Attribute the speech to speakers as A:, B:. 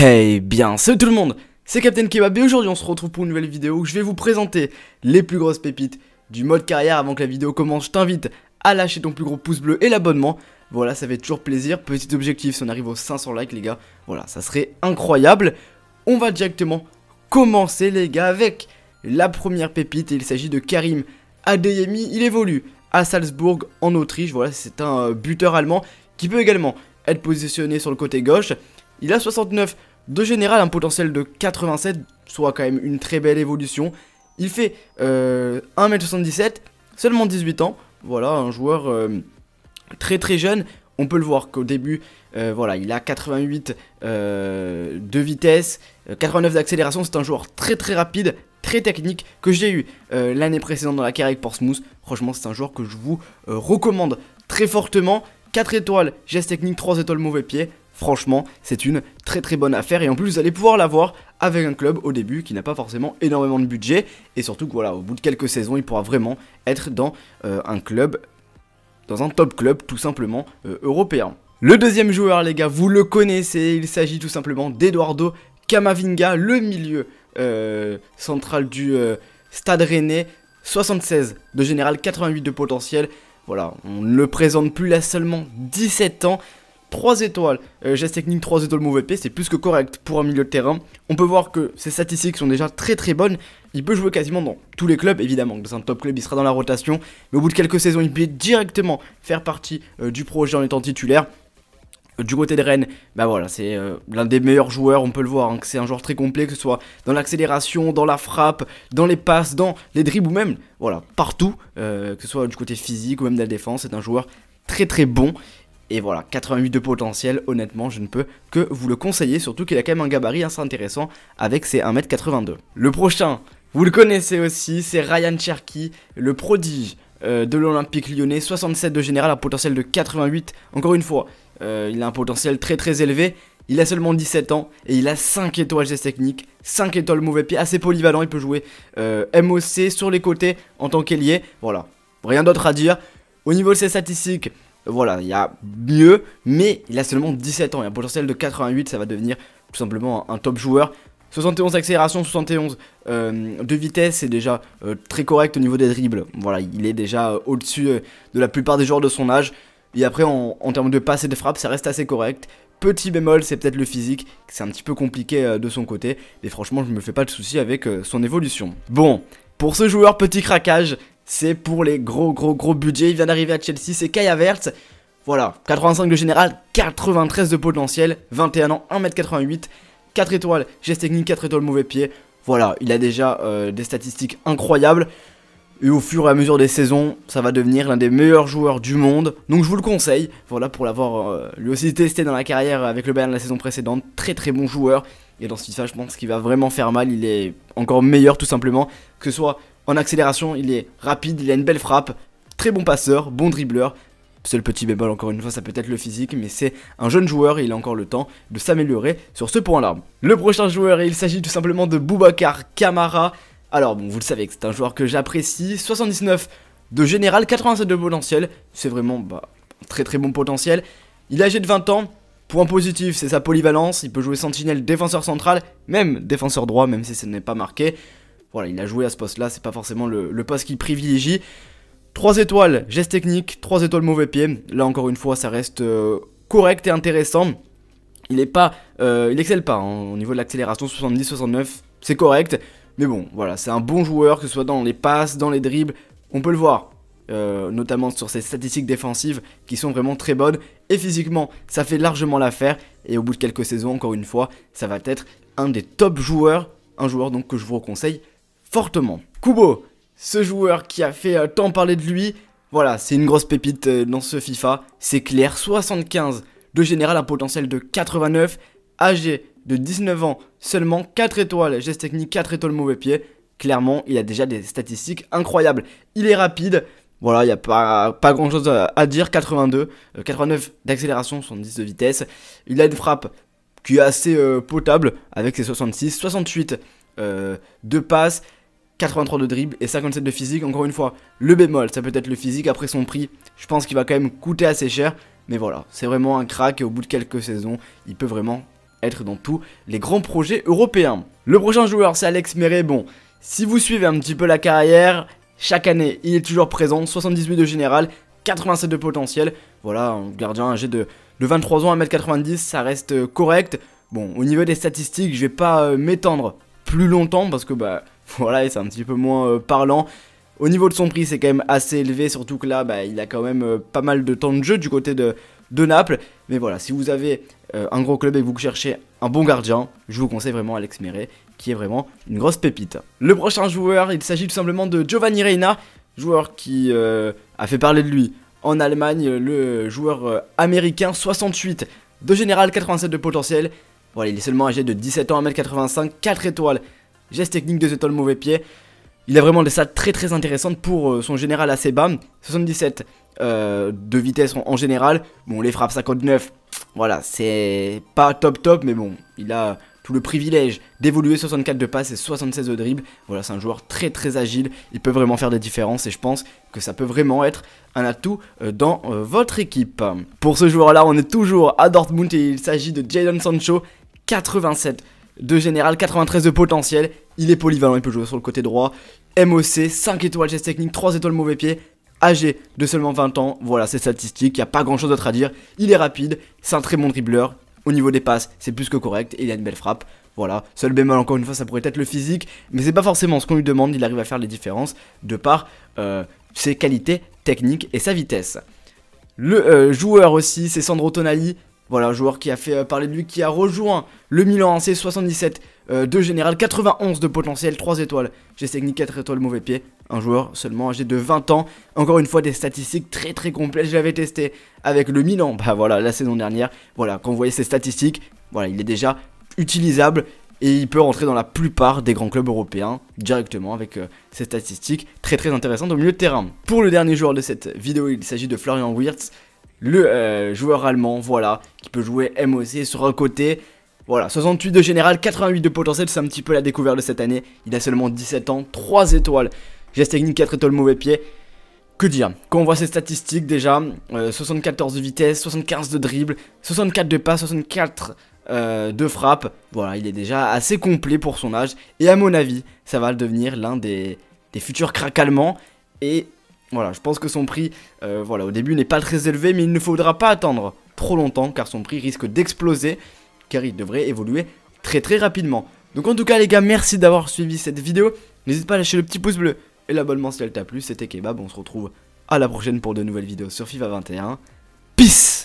A: Hey bien, salut tout le monde C'est Captain Kebab et aujourd'hui on se retrouve pour une nouvelle vidéo où je vais vous présenter les plus grosses pépites du mode carrière. Avant que la vidéo commence, je t'invite à lâcher ton plus gros pouce bleu et l'abonnement. Voilà, ça fait toujours plaisir. Petit objectif, si on arrive aux 500 likes les gars, voilà, ça serait incroyable. On va directement commencer les gars avec la première pépite il s'agit de Karim Adeyemi. Il évolue à Salzbourg en Autriche, voilà, c'est un buteur allemand qui peut également être positionné sur le côté gauche. Il a 69 de général, un potentiel de 87, soit quand même une très belle évolution. Il fait 1m77, euh, seulement 18 ans. Voilà, un joueur euh, très très jeune. On peut le voir qu'au début, euh, voilà, il a 88 de vitesse, 89 d'accélération. C'est un joueur très très rapide, très technique que j'ai eu l'année précédente dans la carrière avec Portsmouth. Franchement, c'est un joueur que je vous recommande très fortement. 4 étoiles, geste technique, 3 étoiles, mauvais pied. Franchement, c'est une très très bonne affaire et en plus vous allez pouvoir l'avoir avec un club au début qui n'a pas forcément énormément de budget et surtout voilà, au bout de quelques saisons, il pourra vraiment être dans euh, un club, dans un top club tout simplement euh, européen. Le deuxième joueur, les gars, vous le connaissez, il s'agit tout simplement d'Eduardo Camavinga, le milieu euh, central du Stade Rennais, 76 de général, 88 de potentiel. Voilà, on ne le présente plus là seulement 17 ans, 3 étoiles, euh, geste technique 3 étoiles mauvais pied, c'est plus que correct pour un milieu de terrain. On peut voir que ses statistiques sont déjà très très bonnes. Il peut jouer quasiment dans tous les clubs, évidemment. Dans un top club, il sera dans la rotation. Mais au bout de quelques saisons, il peut directement faire partie euh, du projet en étant titulaire euh, du côté de Rennes, bah voilà, c'est l'un des meilleurs joueurs, on peut le voir, hein, c'est un joueur très complet, que ce soit dans l'accélération, dans la frappe, dans les passes, dans les dribbles ou même, voilà, partout, que ce soit du côté physique ou même de la défense, c'est un joueur très très bon. Et voilà, 88 de potentiel, honnêtement, je ne peux que vous le conseiller, surtout qu'il a quand même un gabarit assez intéressant avec ses 1m82. Le prochain, vous le connaissez aussi, c'est Ryan Cherky, le prodige euh, de l'Olympique lyonnais, 67 de général, un potentiel de 88. Encore une fois, euh, il a un potentiel très très élevé. Il a seulement 17 ans et il a 5 étoiles gestes techniques, 5 étoiles mauvais pied, assez polyvalent, il peut jouer euh, MOC sur les côtés en tant qu'ailier. Voilà, rien d'autre à dire. Au niveau de ses statistiques, voilà, il y a mieux, mais il a seulement 17 ans. Il a un potentiel de 88, ça va devenir tout simplement un, top joueur. 71 accélération, 71 de vitesse, c'est déjà euh, très correct au niveau des dribbles. Voilà, il est déjà euh, au-dessus euh, de la plupart des joueurs de son âge. Et après, en, termes de passes et de frappe, ça reste assez correct. Petit bémol, c'est peut-être le physique, c'est un petit peu compliqué de son côté. Mais franchement, je ne me fais pas de soucis avec son évolution. Bon, pour ce joueur, petit craquage, c'est pour les gros gros gros budgets. Il vient d'arriver à Chelsea, c'est Kai Havertz. Voilà, 85 de général, 93 de potentiel, 21 ans, 1m88, 4 étoiles, geste technique, 4 étoiles mauvais pied. Voilà, il a déjà euh, des statistiques incroyables. Et au fur et à mesure des saisons, ça va devenir l'un des meilleurs joueurs du monde. Donc je vous le conseille, voilà, pour l'avoir euh, lui aussi testé dans la carrière avec le Bayern la saison précédente. Très très bon joueur. Et dans ce FIFA, je pense qu'il va vraiment faire mal. Il est encore meilleur tout simplement. Que ce soit en accélération, il est rapide, il a une belle frappe, très bon passeur, bon dribbleur. Seul petit bébé, encore une fois, ça peut être le physique, mais c'est un jeune joueur et il a encore le temps de s'améliorer sur ce point-là. Le prochain joueur, il s'agit tout simplement de Boubacar Kamara. Alors, bon, vous le savez, c'est un joueur que j'apprécie. 79 de général, 87 de potentiel. C'est vraiment bah, très très bon potentiel. Il est âgé de 20 ans. Point positif, c'est sa polyvalence. Il peut jouer sentinelle, défenseur central, même défenseur droit, même si ce n'est pas marqué. Voilà, il a joué à ce poste-là, c'est pas forcément le, poste qu'il privilégie. 3 étoiles, geste technique, 3 étoiles mauvais pied. Là encore une fois, ça reste euh, correct et intéressant. Il est pas, euh, il excelle pas hein, au niveau de l'accélération 70-69, c'est correct. Mais bon, voilà, c'est un bon joueur, que ce soit dans les passes, dans les dribbles, on peut le voir. Euh, notamment sur ses statistiques défensives qui sont vraiment très bonnes et physiquement ça fait largement l'affaire et au bout de quelques saisons encore une fois ça va être un des top joueurs un joueur donc que je vous conseille fortement. Kubo, ce joueur qui a fait euh, tant parler de lui, voilà, c'est une grosse pépite euh, dans ce FIFA, c'est clair, 75 de général, un potentiel de 89, âgé de 19 ans seulement, 4 étoiles, geste technique, 4 étoiles mauvais pied, clairement, il a déjà des statistiques incroyables. Il est rapide, voilà, il n'y a pas, pas grand chose à, dire, 82, 89 euh, d'accélération, 70 de vitesse, il a une frappe qui est assez potable avec ses 66, 68 de passes, 83 de dribble et 57 de physique. Encore une fois, le bémol, ça peut être le physique. Après son prix, je pense qu'il va quand même coûter assez cher. Mais voilà, c'est vraiment un crack et au bout de quelques saisons, il peut vraiment être dans tous les grands projets européens. Le prochain joueur, c'est Alex Meret. Bon, si vous suivez un petit peu la carrière, chaque année, il est toujours présent. 78 de général, 87 de potentiel. Voilà, un gardien âgé de, de 23 ans, 1m90, ça reste correct. Bon, au niveau des statistiques, je vais pas euh, m'étendre plus longtemps parce que bah Voilà, et c'est un petit peu moins euh, parlant. Au niveau de son prix, c'est quand même assez élevé, surtout que là, bah, il a quand même euh, pas mal de temps de jeu du côté de, Naples. Mais voilà, si vous avez euh, un gros club et que vous cherchez un bon gardien, je vous conseille vraiment Alex Meret, qui est vraiment une grosse pépite. Le prochain joueur, il s'agit tout simplement de Giovanni Reina, joueur qui a fait parler de lui en Allemagne, le joueur américain 68, de général 87 de potentiel. Voilà, il est seulement âgé de 17 ans, 1m85, 4 étoiles Geste technique de Zetol, mauvais pied. Il a vraiment des stats très très intéressantes pour euh, son général assez bas. 77 euh, de vitesse en, général. Bon, les frappes 59, voilà, c'est pas top top, mais bon, il a tout le privilège d'évoluer 64 de passe et 76 de dribble. Voilà, c'est un joueur très très agile. Il peut vraiment faire des différences et je pense que ça peut vraiment être un atout euh, dans votre équipe. Pour ce joueur-là, on est toujours à Dortmund et il s'agit de Jadon Sancho, 87 de général, 93 de potentiel. Il est polyvalent, il peut jouer sur le côté droit. MOC, 5 étoiles geste technique, 3 étoiles mauvais pied. Âgé de seulement 20 ans, voilà ses statistiques, il n'y a pas grand chose d'autre à dire. Il est rapide, c'est un très bon dribbleur. Au niveau des passes, c'est plus que correct et il a une belle frappe. Voilà, seul bémol encore une fois, ça pourrait être le physique, mais c'est pas forcément ce qu'on lui demande, il arrive à faire les différences de par euh, ses qualités techniques et sa vitesse. Le euh, joueur aussi, c'est Sandro Tonali, voilà, un joueur qui a fait euh, parler de lui, qui a rejoint le Milan en hein, C77 euh, de général, 91 de potentiel, 3 étoiles. J'ai technique 4 étoiles, mauvais pied. Un joueur seulement âgé de 20 ans. Encore une fois, des statistiques très très complètes. Je l'avais testé avec le Milan, bah voilà, la saison dernière. Voilà, quand vous voyez ces statistiques, voilà, il est déjà utilisable et il peut rentrer dans la plupart des grands clubs européens directement avec euh, ces statistiques très très intéressantes au milieu de terrain. Pour le dernier joueur de cette vidéo, il s'agit de Florian Wirtz le euh, joueur allemand, voilà, qui peut jouer MOC sur un côté. Voilà, 68 de général, 88 de potentiel, c'est un petit peu la découverte de cette année. Il a seulement 17 ans, 3 étoiles. Geste technique, 4 étoiles, mauvais pied. Que dire Quand on voit ses statistiques déjà, 74 euh, de vitesse, 75 de dribble, 64 de pas, 64 euh, de frappe. Voilà, il est déjà assez complet pour son âge. Et à mon avis, ça va devenir l'un des, futurs cracks allemands. Et voilà, je pense que son prix, euh, voilà, au début n'est pas très élevé, mais il ne faudra pas attendre trop longtemps, car son prix risque d'exploser, car il devrait évoluer très très rapidement. Donc en tout cas les gars, merci d'avoir suivi cette vidéo, n'hésite pas à lâcher le petit pouce bleu et l'abonnement si elle t'a plu, c'était Kebab, on se retrouve à la prochaine pour de nouvelles vidéos sur FIFA 21, peace